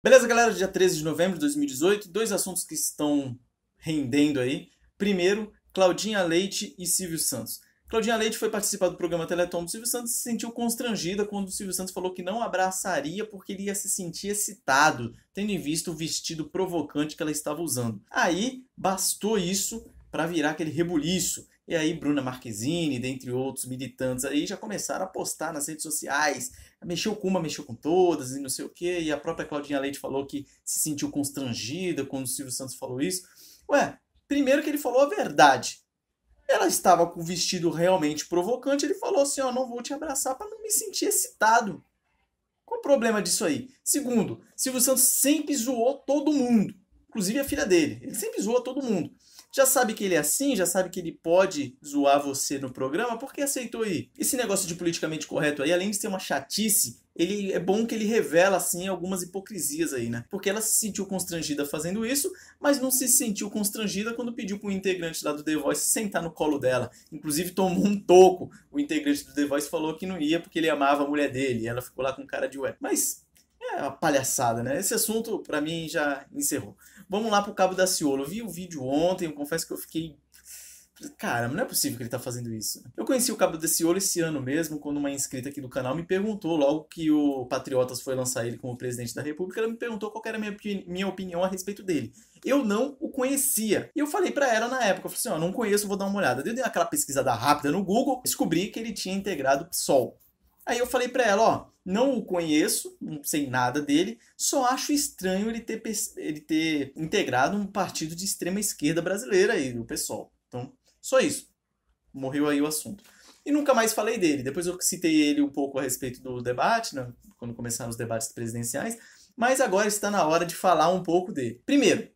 Beleza, galera? Dia 13 é de novembro de 2018, dois assuntos que estão rendendo aí. Primeiro, Claudinha Leite e Silvio Santos. Claudinha Leite foi participar do programa Teleton do Silvio Santos e se sentiu constrangida quando o Silvio Santos falou que não abraçaria porque ele ia se sentir excitado, tendo em vista o vestido provocante que ela estava usando. Aí, bastou isso para virar aquele rebuliço. E aí, Bruna Marquezine, dentre outros militantes aí, já começaram a postar nas redes sociais. Mexeu com uma, mexeu com todas e não sei o quê. E a própria Claudinha Leite falou que se sentiu constrangida quando o Silvio Santos falou isso. Ué, primeiro que ele falou a verdade. Ela estava com o vestido realmente provocante. Ele falou assim: Ó, oh, não vou te abraçar para não me sentir excitado. Qual o problema disso aí? Segundo, Silvio Santos sempre zoou todo mundo, inclusive a filha dele. Ele sempre zoou todo mundo já sabe que ele é assim, já sabe que ele pode zoar você no programa, porque aceitou aí. Esse negócio de politicamente correto aí, além de ser uma chatice, ele é bom que ele revela assim algumas hipocrisias aí, né? Porque ela se sentiu constrangida fazendo isso, mas não se sentiu constrangida quando pediu para um integrante lá do The Voice sentar no colo dela. Inclusive tomou um toco. O integrante do The Voice falou que não ia porque ele amava a mulher dele, e ela ficou lá com cara de ué. Mas é uma palhaçada, né? Esse assunto para mim já encerrou. Vamos lá pro Cabo da Ciolo. Eu vi o vídeo ontem, eu confesso que eu fiquei. Cara, não é possível que ele tá fazendo isso. Eu conheci o Cabo da Ciolo esse ano mesmo, quando uma inscrita aqui do canal me perguntou, logo que o Patriotas foi lançar ele como presidente da República, ela me perguntou qual era a minha, minha opinião a respeito dele. Eu não o conhecia. E eu falei para ela na época, eu falei assim, ó, não conheço, vou dar uma olhada. Eu dei aquela pesquisada rápida no Google, descobri que ele tinha integrado PSOL. Aí eu falei para ela, ó, não o conheço, não sei nada dele, só acho estranho ele ter, ele ter integrado um partido de extrema esquerda brasileira aí, o PSOL. Então, só isso. Morreu aí o assunto. E nunca mais falei dele. Depois eu citei ele um pouco a respeito do debate, né, quando começaram os debates presidenciais, mas agora está na hora de falar um pouco dele. Primeiro,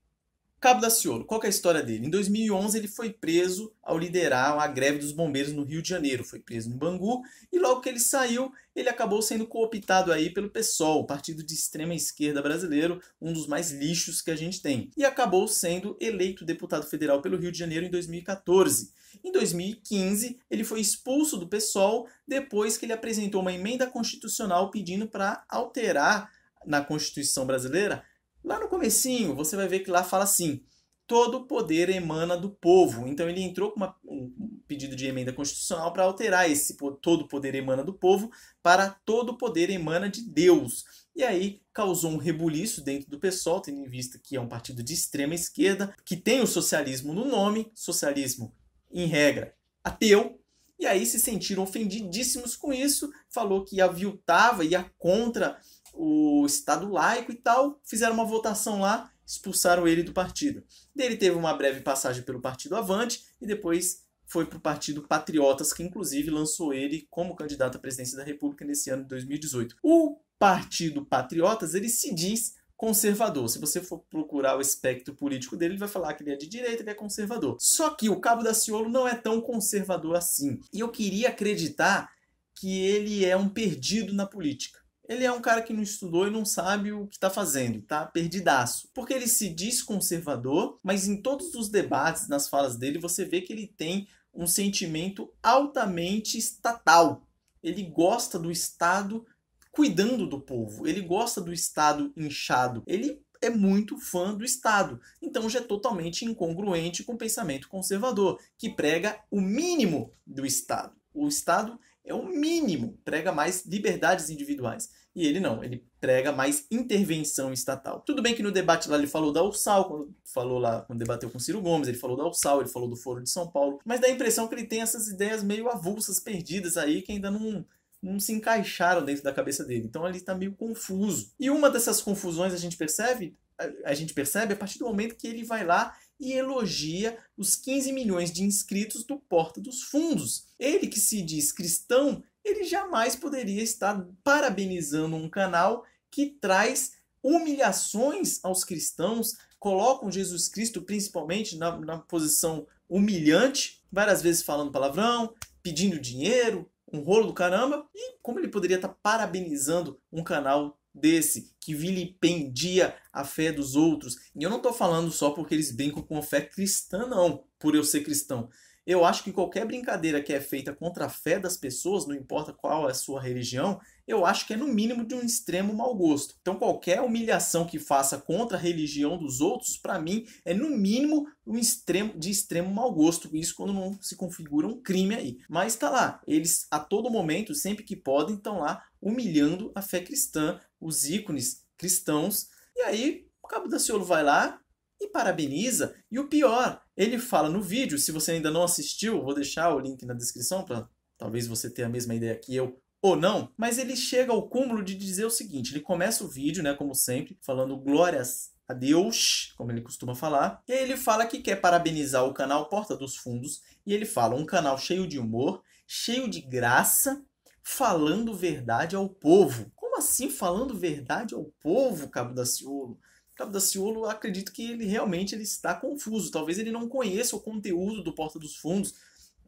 Cabo Daciolo, qual é a história dele? Em 2011 ele foi preso ao liderar a greve dos bombeiros no Rio de Janeiro, foi preso em Bangu e logo que ele saiu, ele acabou sendo cooptado aí pelo PSOL, o partido de extrema esquerda brasileiro, um dos mais lixos que a gente tem, e acabou sendo eleito deputado federal pelo Rio de Janeiro em 2014. Em 2015, ele foi expulso do PSOL depois que ele apresentou uma emenda constitucional pedindo para alterar na Constituição brasileira Lá no comecinho, você vai ver que lá fala assim: todo poder emana do povo. Então ele entrou com uma, um pedido de emenda constitucional para alterar esse todo poder emana do povo para todo poder emana de Deus. E aí causou um rebuliço dentro do PSOL, tendo em vista que é um partido de extrema esquerda, que tem o socialismo no nome, socialismo em regra ateu, e aí se sentiram ofendidíssimos com isso, falou que aviltava, ia contra o Estado laico e tal, fizeram uma votação lá, expulsaram ele do partido. Dele teve uma breve passagem pelo Partido Avante e depois foi para o Partido Patriotas, que inclusive lançou ele como candidato à presidência da República nesse ano de 2018. O Partido Patriotas, ele se diz conservador. Se você for procurar o espectro político dele, ele vai falar que ele é de direita, ele é conservador. Só que o Cabo da Ciolo não é tão conservador assim. E eu queria acreditar que ele é um perdido na política. Ele é um cara que não estudou e não sabe o que está fazendo, tá perdidaço. Porque ele se diz conservador, mas em todos os debates, nas falas dele, você vê que ele tem um sentimento altamente estatal. Ele gosta do Estado cuidando do povo, ele gosta do Estado inchado, ele é muito fã do Estado. Então já é totalmente incongruente com o pensamento conservador, que prega o mínimo do Estado. O Estado é o mínimo, prega mais liberdades individuais. E ele não, ele prega mais intervenção estatal. Tudo bem que no debate lá ele falou da Ursal, quando falou lá, quando debateu com Ciro Gomes, ele falou da Ursal, ele falou do Foro de São Paulo, mas dá a impressão que ele tem essas ideias meio avulsas, perdidas aí, que ainda não não se encaixaram dentro da cabeça dele. Então ele está meio confuso. E uma dessas confusões a gente percebe, a, a gente percebe a partir do momento que ele vai lá e elogia os 15 milhões de inscritos do Porta dos Fundos. Ele que se diz cristão, ele jamais poderia estar parabenizando um canal que traz humilhações aos cristãos, colocam Jesus Cristo principalmente na, na posição humilhante, várias vezes falando palavrão, pedindo dinheiro, um rolo do caramba. E como ele poderia estar parabenizando um canal desse que vilipendia a fé dos outros. E eu não estou falando só porque eles brincam com a fé cristã, não, por eu ser cristão. Eu acho que qualquer brincadeira que é feita contra a fé das pessoas, não importa qual é a sua religião, eu acho que é no mínimo de um extremo mau gosto. Então qualquer humilhação que faça contra a religião dos outros, para mim, é no mínimo um extremo de extremo mau gosto. Isso quando não se configura um crime aí. Mas tá lá, eles a todo momento, sempre que podem, estão lá humilhando a fé cristã, os ícones cristãos. E aí o Cabo da Ciolo vai lá, e parabeniza. E o pior, ele fala no vídeo, se você ainda não assistiu, vou deixar o link na descrição para talvez você tenha a mesma ideia que eu ou não, mas ele chega ao cúmulo de dizer o seguinte, ele começa o vídeo, né, como sempre, falando glórias a Deus, como ele costuma falar, e aí ele fala que quer parabenizar o canal Porta dos Fundos, e ele fala um canal cheio de humor, cheio de graça, falando verdade ao povo. Como assim falando verdade ao povo, Cabo da Ciolo? Cabo Daciolo, acredito que ele realmente ele está confuso. Talvez ele não conheça o conteúdo do Porta dos Fundos.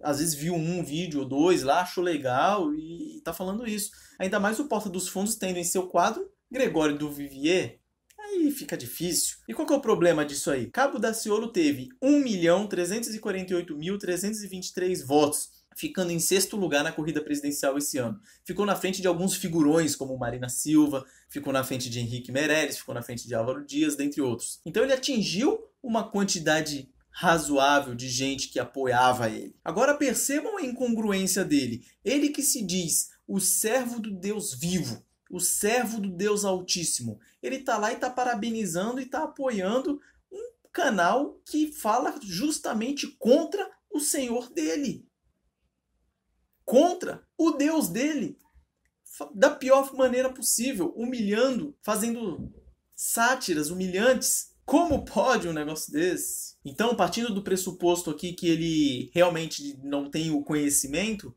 Às vezes viu um vídeo ou dois lá, achou legal e está falando isso. Ainda mais o Porta dos Fundos tendo em seu quadro Gregório do Vivier. Aí fica difícil. E qual que é o problema disso aí? Cabo Daciolo teve 1.348.323 votos ficando em sexto lugar na corrida presidencial esse ano. Ficou na frente de alguns figurões, como Marina Silva, ficou na frente de Henrique Meirelles, ficou na frente de Álvaro Dias, dentre outros. Então ele atingiu uma quantidade razoável de gente que apoiava ele. Agora percebam a incongruência dele. Ele que se diz o servo do Deus vivo, o servo do Deus Altíssimo. Ele tá lá e tá parabenizando e tá apoiando um canal que fala justamente contra o Senhor dele contra o Deus dele da pior maneira possível, humilhando, fazendo sátiras humilhantes. Como pode um negócio desse? Então, partindo do pressuposto aqui que ele realmente não tem o conhecimento,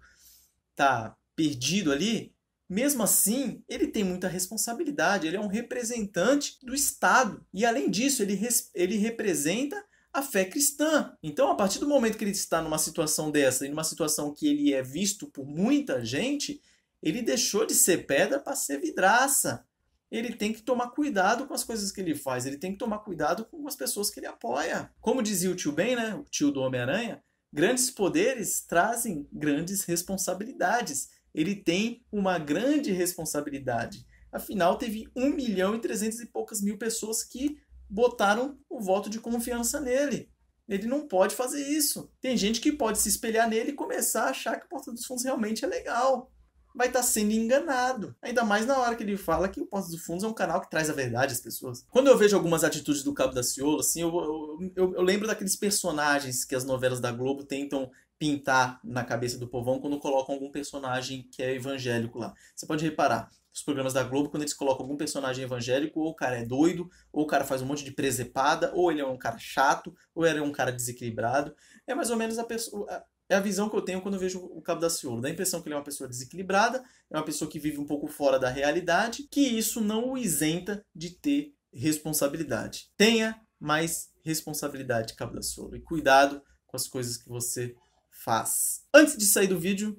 tá perdido ali, mesmo assim, ele tem muita responsabilidade, ele é um representante do Estado. E além disso, ele, ele representa a fé cristã. Então, a partir do momento que ele está numa situação dessa e numa situação que ele é visto por muita gente, ele deixou de ser pedra para ser vidraça. Ele tem que tomar cuidado com as coisas que ele faz, ele tem que tomar cuidado com as pessoas que ele apoia. Como dizia o tio Ben, né, o tio do Homem-Aranha, grandes poderes trazem grandes responsabilidades. Ele tem uma grande responsabilidade. Afinal, teve 1 milhão e 300 e poucas mil pessoas que botaram o voto de confiança nele. Ele não pode fazer isso. Tem gente que pode se espelhar nele e começar a achar que a porta dos fundos realmente é legal vai estar tá sendo enganado. Ainda mais na hora que ele fala que o Porta dos Fundos é um canal que traz a verdade às pessoas. Quando eu vejo algumas atitudes do Cabo da Ciola, assim, eu, eu, eu, eu lembro daqueles personagens que as novelas da Globo tentam pintar na cabeça do povão quando colocam algum personagem que é evangélico lá. Você pode reparar, os programas da Globo, quando eles colocam algum personagem evangélico, ou o cara é doido, ou o cara faz um monte de presepada, ou ele é um cara chato, ou ele é um cara desequilibrado. É mais ou menos a pessoa. É a visão que eu tenho quando eu vejo o Cabo da Ciolo. Dá a impressão que ele é uma pessoa desequilibrada, é uma pessoa que vive um pouco fora da realidade, que isso não o isenta de ter responsabilidade. Tenha mais responsabilidade, Cabo da Ciolo, e cuidado com as coisas que você faz. Antes de sair do vídeo,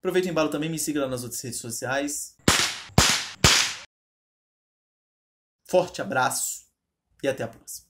Aproveita o embalo também, me siga lá nas outras redes sociais. Forte abraço e até a próxima.